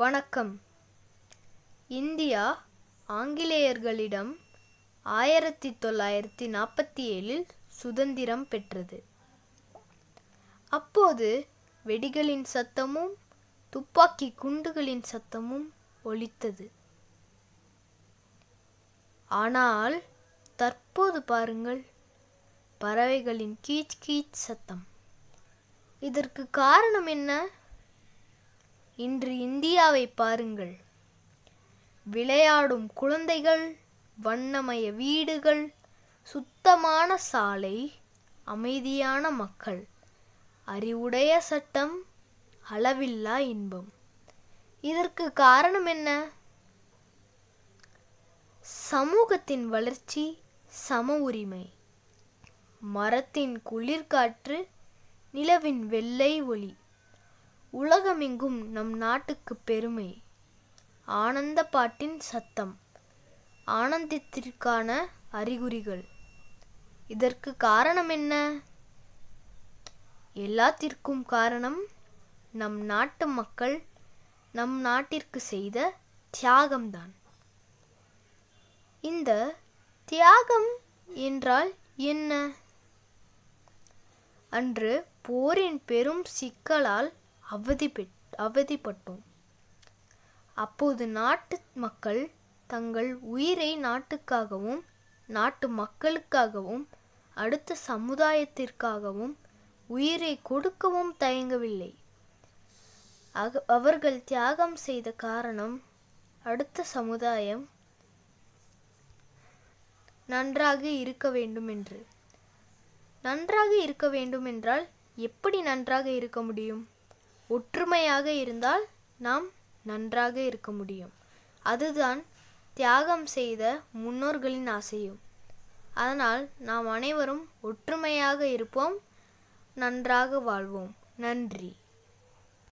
வணக்கம் இந்தியா ஆங்கிலேயர்களிடம் ஆயிரத்தி தொள்ளாயிரத்தி நாற்பத்தி ஏழில் சுதந்திரம் பெற்றது அப்போது வெடிகளின் சத்தமும் துப்பாக்கி குண்டுகளின் சத்தமும் ஒலித்தது ஆனால் தற்போது பாருங்கள் பறவைகளின் கீச் கீச் சத்தம் இதற்கு காரணம் என்ன இன்று இந்தியாவை பாருங்கள் விளையாடும் குழந்தைகள் வண்ணமய வீடுகள் சுத்தமான சாலை அமைதியான மக்கள் அறிவுடைய சட்டம் அளவில்லா இன்பம் இதற்கு காரணம் என்ன சமூகத்தின் வளர்ச்சி சம உரிமை மரத்தின் குளிர்காற்று நிலவின் வெள்ளை ஒளி உலகமெங்கும் நம் நாட்டுக்கு பெருமை ஆனந்த பாட்டின் சத்தம் ஆனந்தத்திற்கான அறிகுறிகள் இதற்கு காரணம் என்ன எல்லாத்திற்கும் காரணம் நம் நாட்டு மக்கள் நம் நாட்டிற்கு செய்த தியாகம்தான் இந்த தியாகம் என்றால் என்ன அன்று போரின் பெரும் சிக்கலால் அவதிப்பெட் அவதிப்பட்டோம் அப்போது நாட்டு மக்கள் தங்கள் உயிரை நாட்டுக்காகவும் நாட்டு மக்களுக்காகவும் அடுத்த சமுதாயத்திற்காகவும் உயிரை கொடுக்கவும் தயங்கவில்லை அவர்கள் தியாகம் செய்த காரணம் அடுத்த சமுதாயம் நன்றாக இருக்க வேண்டும் என்று நன்றாக இருக்க வேண்டும் என்றால் எப்படி நன்றாக இருக்க முடியும் ஒற்றுமையாக இருந்தால் நாம் நன்றாக இருக்க முடியும் அதுதான் தியாகம் செய்த முன்னோர்களின் ஆசையும் அதனால் நாம் அனைவரும் ஒற்றுமையாக இருப்போம் நன்றாக வாழ்வோம் நன்றி